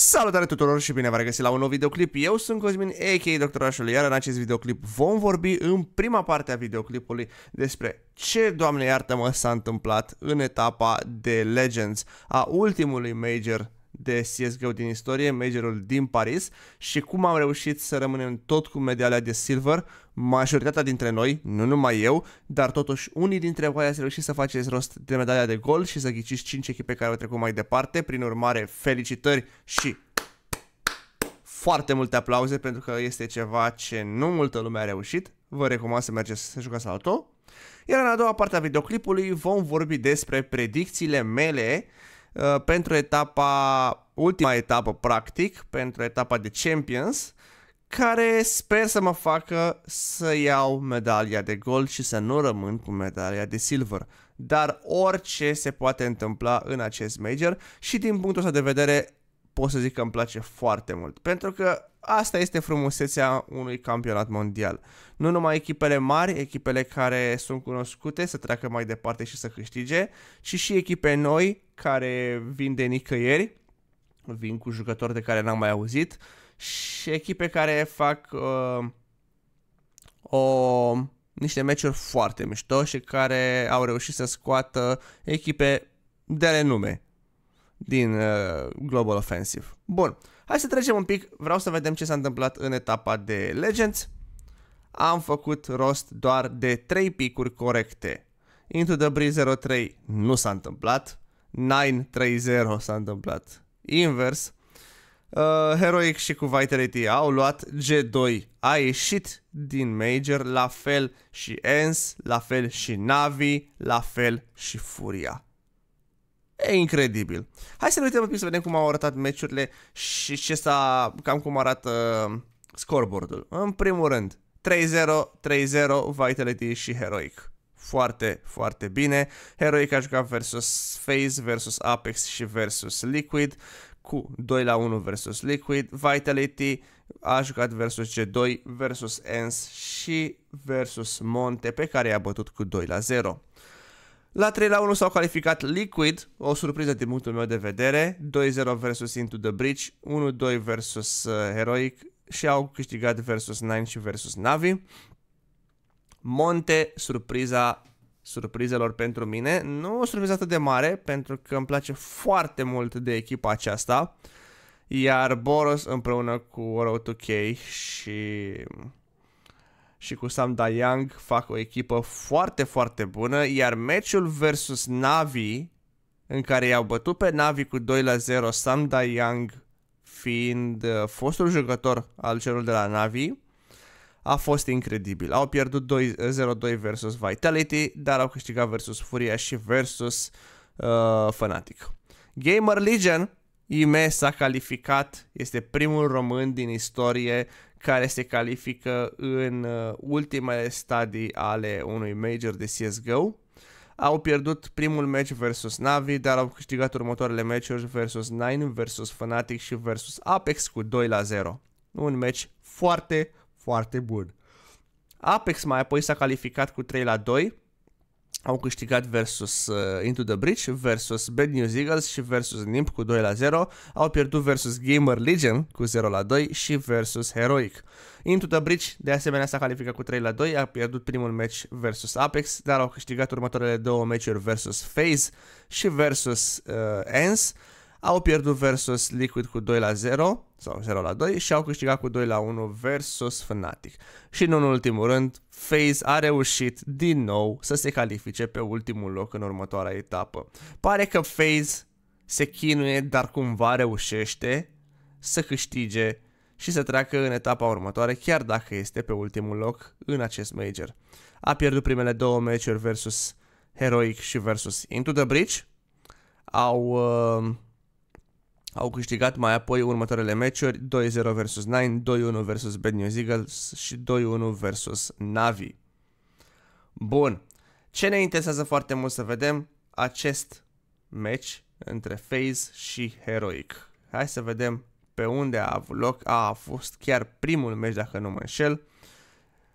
Salutare tuturor și bine v-am regăsit la un nou videoclip. Eu sunt Cosmin, a.k.a. Dr. Rașul, iar în acest videoclip vom vorbi în prima parte a videoclipului despre ce, doamne iartă mă, s-a întâmplat în etapa de Legends a ultimului major de CSGO din istorie, majorul din Paris și cum am reușit să rămânem tot cu medalia de silver, majoritatea dintre noi, nu numai eu, dar totuși unii dintre voi ați reușit să faceți rost de medalia de gol și să ghiciți 5 echipe care au trecut mai departe, prin urmare felicitări și foarte multe aplauze pentru că este ceva ce nu multă lume a reușit. Vă recomand să mergeți să jucați la auto. Iar în a doua parte a videoclipului vom vorbi despre predicțiile mele Uh, pentru etapa, ultima etapă practic, pentru etapa de Champions, care sper să mă facă să iau medalia de gold și să nu rămân cu medalia de silver. Dar orice se poate întâmpla în acest major și din punctul ăsta de vedere pot să zic că îmi place foarte mult. Pentru că asta este frumusețea unui campionat mondial. Nu numai echipele mari, echipele care sunt cunoscute să treacă mai departe și să câștige, ci și echipe noi care vin de nicăieri, vin cu jucători de care n-am mai auzit și echipe care fac uh, o, niște meciuri foarte mișto și care au reușit să scoată echipe de renume din uh, Global Offensive. Bun, hai să trecem un pic, vreau să vedem ce s-a întâmplat în etapa de Legends. Am făcut rost doar de 3 picuri corecte. Into the Breeze 03 nu s-a întâmplat, 9-3-0 s-a întâmplat invers. Uh, Heroic și cu Vitality au luat G2, a ieșit din Major, la fel și Ens, la fel și Navi, la fel și Furia. E incredibil. Hai să ne uităm să vedem cum au arătat meciurile și ce s-a, cam cum arată uh, scoreboardul. În primul rând, 3-0, 3-0, Vitality și Heroic. Foarte, foarte bine. Heroic a jucat versus FaZe, versus Apex și versus Liquid cu 2 la 1 versus Liquid, Vitality a jucat versus G2 versus Ens și versus Monte pe care i-a bătut cu 2 la 0. La 3 la 1 s-au calificat Liquid, o surpriză din punctul meu de vedere, 2-0 versus Into the Bridge, 1-2 versus uh, Heroic și au câștigat versus Nine și versus Navi. Monte, surpriza surprizelor pentru mine, nu o surpriză atât de mare, pentru că îmi place foarte mult de echipa aceasta, iar Boros împreună cu Road 2K și și cu Sam Dayang fac o echipă foarte, foarte bună, iar meciul versus Navi, în care i-au bătut pe Navi cu 2 la 0, Sam Dayang fiind uh, fostul jucător al celor de la Navi, a fost incredibil. Au pierdut 2-0-2 versus Vitality, dar au câștigat versus Furia și versus uh, Fnatic. Gamer Legion, IME s-a calificat, este primul român din istorie care se califică în uh, ultimele stadii ale unui major de CSGO. Au pierdut primul match versus Navi, dar au câștigat următoarele meciuri versus Nine, versus Fnatic și versus Apex cu 2 la 0. Un match foarte, foarte bun. Apex mai apoi s-a calificat cu 3 la 2 au câștigat versus uh, Into the Bridge, versus Bad News Eagles și versus Nimp cu 2 la 0, au pierdut versus Gamer Legion cu 0 la 2 și versus Heroic. Into the Bridge de asemenea s-a calificat cu 3 la 2, a pierdut primul match versus Apex, dar au câștigat următoarele două meciuri versus FaZe și versus uh, Ants. Au pierdut versus Liquid cu 2 la 0 sau 0 la 2 și au câștigat cu 2 la 1 versus Fnatic. Și nu în ultimul rând, FaZe a reușit din nou să se califice pe ultimul loc în următoarea etapă. Pare că FaZe se chinuie, dar cumva reușește să câștige și să treacă în etapa următoare, chiar dacă este pe ultimul loc în acest major. A pierdut primele două meciuri versus Heroic și versus Into the Bridge. Au uh, au câștigat mai apoi următoarele meciuri 2-0 vs. 9, 2-1 vs. Bad News Eagles și 2-1 vs. Navi. Bun, ce ne interesează foarte mult să vedem? Acest meci între FaZe și Heroic. Hai să vedem pe unde a avut loc. A, a fost chiar primul meci, dacă nu mă înșel.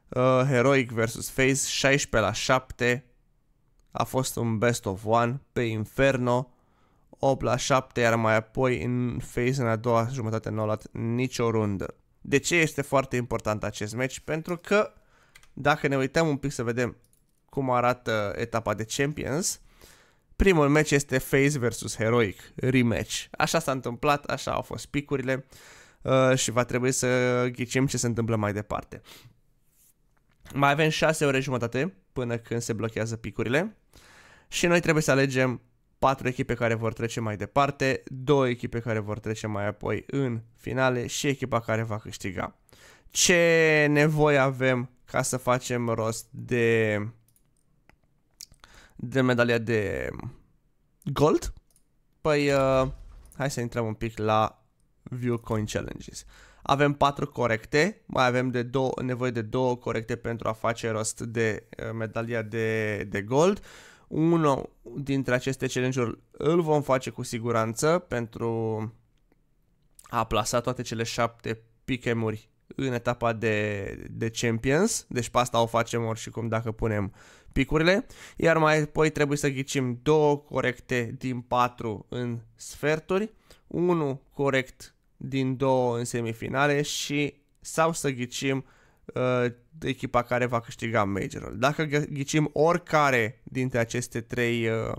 Uh, Heroic vs. FaZe, 16 la 7. A fost un best of one pe Inferno. 8 la 7, iar mai apoi în face în a doua jumătate nu a luat nicio rundă. De ce este foarte important acest match? Pentru că dacă ne uităm un pic să vedem cum arată etapa de Champions, primul match este Face vs Heroic, rematch. Așa s-a întâmplat, așa au fost picurile uh, și va trebui să ghicim ce se întâmplă mai departe. Mai avem 6 ore jumătate până când se blochează picurile și noi trebuie să alegem patru echipe care vor trece mai departe, două echipe care vor trece mai apoi în finale și echipa care va câștiga. Ce nevoie avem ca să facem rost de de medalia de gold? Păi uh, hai să intrăm un pic la View Coin Challenges. Avem patru corecte, mai avem de două, nevoie de două corecte pentru a face rost de uh, medalia de, de gold. Uh, unul dintre aceste challenge-uri îl vom face cu siguranță pentru a plasa toate cele șapte pichemuri în etapa de, de Champions, deci pe asta o facem oricum dacă punem picurile, iar mai apoi trebuie să ghicim două corecte din patru în sferturi, unul corect din două în semifinale și sau să ghicim uh, echipa care va câștiga majorul. Dacă ghicim oricare dintre aceste trei uh,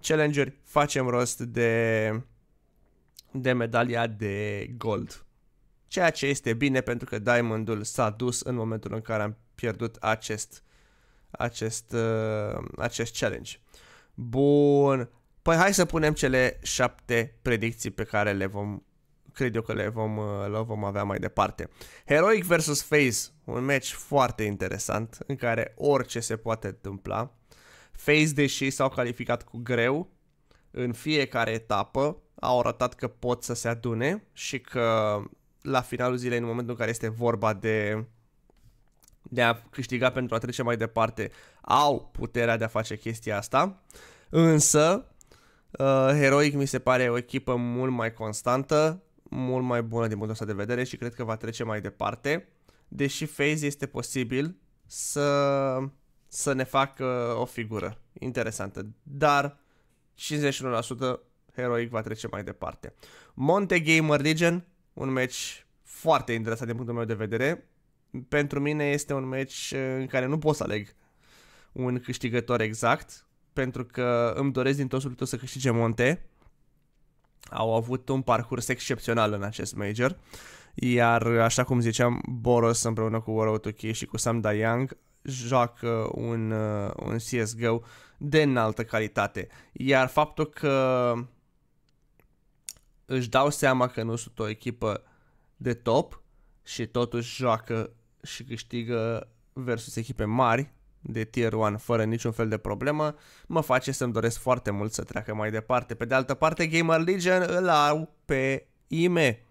challengeri, facem rost de, de medalia de gold. Ceea ce este bine pentru că Diamondul s-a dus în momentul în care am pierdut acest, acest, uh, acest challenge. Bun, Păi hai să punem cele șapte predicții pe care le vom cred eu că le vom, uh, le vom avea mai departe. Heroic vs. Face, un match foarte interesant în care orice se poate întâmpla. Face, deși s-au calificat cu greu în fiecare etapă, au arătat că pot să se adune și că la finalul zilei, în momentul în care este vorba de de a câștiga pentru a trece mai departe, au puterea de a face chestia asta. Însă, Uh, Heroic mi se pare o echipă mult mai constantă, mult mai bună din punctul ăsta de vedere și cred că va trece mai departe. Deși Phase este posibil să, să ne facă o figură interesantă, dar 51% Heroic va trece mai departe. Monte Gamer Legion, un match foarte interesant din punctul meu de vedere. Pentru mine este un match în care nu pot să aleg un câștigător exact, pentru că îmi doresc din tot sufletul să câștige Monte, au avut un parcurs excepțional în acest major. Iar, așa cum ziceam, Boros împreună cu World of și cu Sam Dayang joacă un, uh, un CSGO de înaltă calitate. Iar faptul că își dau seama că nu sunt o echipă de top și totuși joacă și câștigă versus echipe mari de Tier 1 fără niciun fel de problemă, mă face să-mi doresc foarte mult să treacă mai departe. Pe de altă parte, Gamer Legion îl au pe Ime,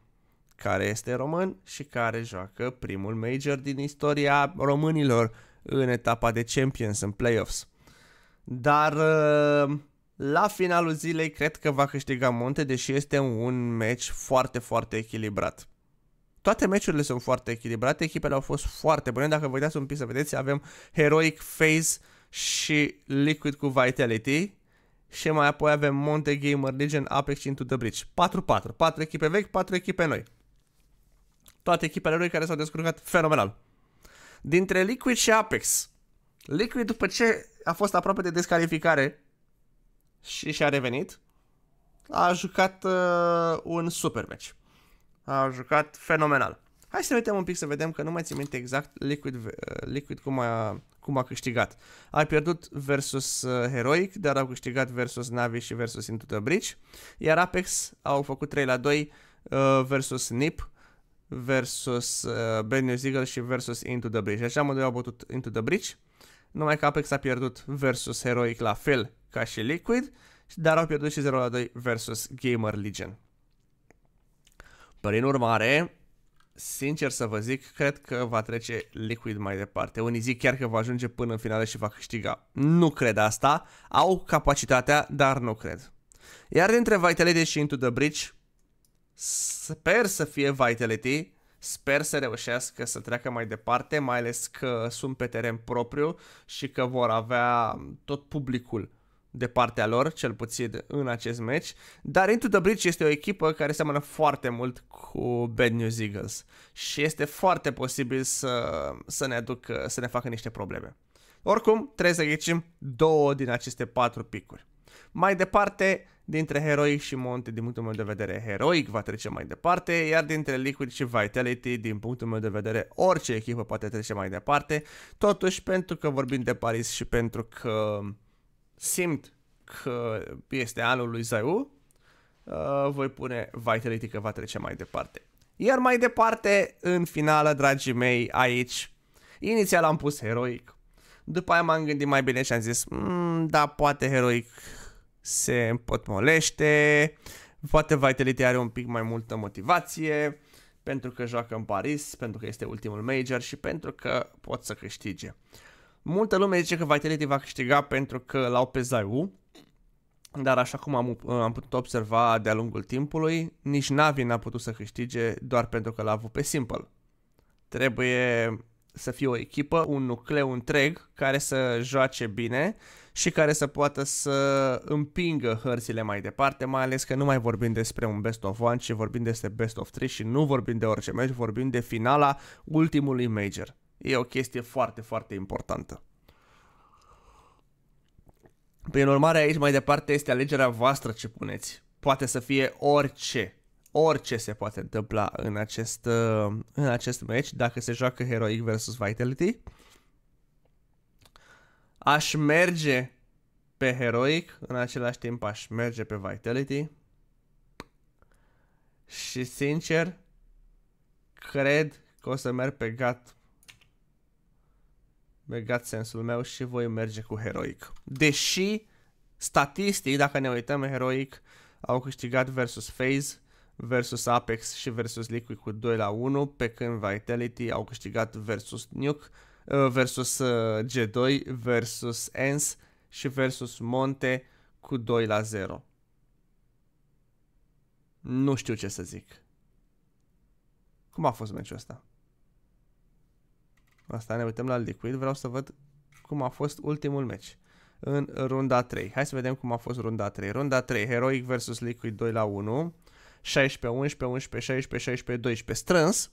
care este român și care joacă primul major din istoria românilor în etapa de Champions în playoffs. Dar uh, la finalul zilei cred că va câștiga Monte, deși este un match foarte, foarte echilibrat. Toate meciurile sunt foarte echilibrate, echipele au fost foarte bune. Dacă vă uitați un pic să vedeți, avem Heroic, Phase și Liquid cu Vitality. Și mai apoi avem Monte Gamer, Legion, Apex și Into the Bridge. 4-4. 4 echipe vechi, 4 echipe noi. Toate echipele noi care s-au descurcat fenomenal. Dintre Liquid și Apex. Liquid după ce a fost aproape de descalificare și și-a revenit, a jucat uh, un super match a jucat fenomenal. Hai să ne uităm un pic să vedem că nu mai țin minte exact Liquid, uh, Liquid cum, a, cum a câștigat. A pierdut versus uh, Heroic, dar au câștigat versus Navi și versus Into the Bridge, iar Apex au făcut 3 la 2 uh, versus NIP, versus uh, Brand New Eagle și versus Into the Bridge. Deci Așa doi au bătut Into the Bridge, numai că Apex a pierdut versus Heroic la fel ca și Liquid, dar au pierdut și 0 la 2 versus Gamer Legion. Prin urmare, sincer să vă zic, cred că va trece Liquid mai departe. Unii zic chiar că va ajunge până în finală și va câștiga. Nu cred asta. Au capacitatea, dar nu cred. Iar dintre Vitality și Into the Bridge, sper să fie Vitality, sper să reușească să treacă mai departe, mai ales că sunt pe teren propriu și că vor avea tot publicul de partea lor, cel puțin în acest match, dar Into the Bridge este o echipă care seamănă foarte mult cu Bad News Eagles și este foarte posibil să, să ne aduc, să ne facă niște probleme. Oricum, trebuie să ghicim două din aceste patru picuri. Mai departe, dintre Heroic și Monte, din punctul meu de vedere, Heroic va trece mai departe, iar dintre Liquid și Vitality, din punctul meu de vedere, orice echipă poate trece mai departe, totuși pentru că vorbim de Paris și pentru că simt că este anul lui Zaiu, uh, voi pune Vitality că va trece mai departe. Iar mai departe, în finală, dragii mei, aici, inițial am pus heroic, după aia m-am gândit mai bine și am zis, mm, da, poate heroic se împotmolește, poate Vitality are un pic mai multă motivație, pentru că joacă în Paris, pentru că este ultimul major și pentru că pot să câștige. Multă lume zice că Vitality va câștiga pentru că l-au pe Zayu dar așa cum am, uh, am putut observa de-a lungul timpului, nici Navi n-a putut să câștige doar pentru că l-a avut pe Simple. Trebuie să fie o echipă, un nucleu întreg care să joace bine și care să poată să împingă hărțile mai departe, mai ales că nu mai vorbim despre un best of one, ci vorbim despre best of three și nu vorbim de orice meci, vorbim de finala ultimului major. E o chestie foarte, foarte importantă. Prin urmare, aici mai departe este alegerea voastră ce puneți. Poate să fie orice. Orice se poate întâmpla în acest, uh, în acest match dacă se joacă Heroic vs. Vitality. Aș merge pe Heroic, în același timp aș merge pe Vitality. Și sincer, cred că o să merg pe Gat Mergați sensul meu și voi merge cu Heroic. Deși, statistic, dacă ne uităm, Heroic au câștigat versus Phase, versus Apex și versus Liquid cu 2 la 1, pe când Vitality au câștigat versus Nuke, uh, versus uh, G2, versus Ens și versus Monte cu 2 la 0. Nu știu ce să zic. Cum a fost meciul ăsta? Asta ne uităm la Liquid. Vreau să văd cum a fost ultimul meci în runda 3. Hai să vedem cum a fost runda 3. Runda 3, Heroic vs Liquid 2 la 1, 16, 11, 11, 16, 16, 12 strâns,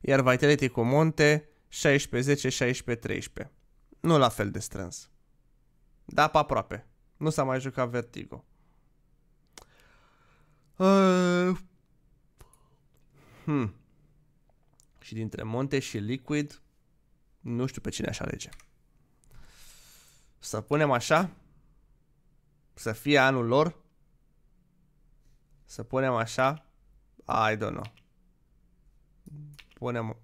iar Vitality cu Monte 16, 10, 16, 13. Nu la fel de strâns. Da, pe aproape. Nu s-a mai jucat Vertigo. Uh, hmm. Și dintre Monte și Liquid nu știu pe cine aș alege. Să punem așa? Să fie anul lor? Să punem așa? I don't know. Punem,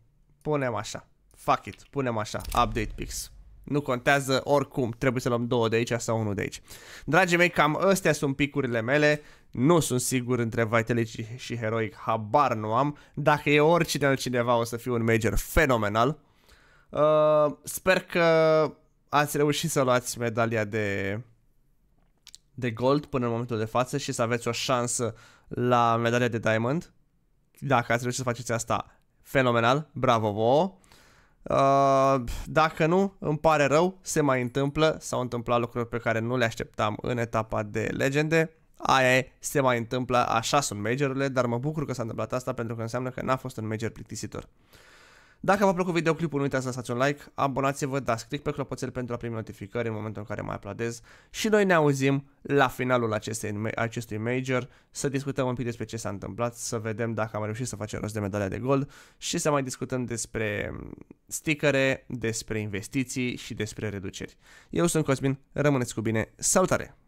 punem așa. Fuck it, punem așa. Update pics. Nu contează oricum, trebuie să luăm două de aici sau unul de aici. Dragii mei, cam astea sunt picurile mele. Nu sunt sigur între Vitality și Heroic, habar nu am. Dacă e oricine altcineva o să fiu un major fenomenal. Uh, sper că ați reușit să luați medalia de, de gold până în momentul de față și să aveți o șansă la medalia de diamond. Dacă ați reușit să faceți asta, fenomenal, bravo vouă! Uh, dacă nu, îmi pare rău, se mai întâmplă, s-au întâmplat lucruri pe care nu le așteptam în etapa de legende, aia e, se mai întâmplă, așa sunt majorurile, dar mă bucur că s-a întâmplat asta pentru că înseamnă că n-a fost un major plictisitor. Dacă v-a plăcut videoclipul, nu uitați să lăsați un like, abonați-vă, dați click pe clopoțel pentru a primi notificări în momentul în care mai aplaudez și noi ne auzim la finalul acestei, acestui major să discutăm un pic despre ce s-a întâmplat, să vedem dacă am reușit să facem rost de medalia de gold și să mai discutăm despre mm, sticăre, despre investiții și despre reduceri. Eu sunt Cosmin, rămâneți cu bine, salutare!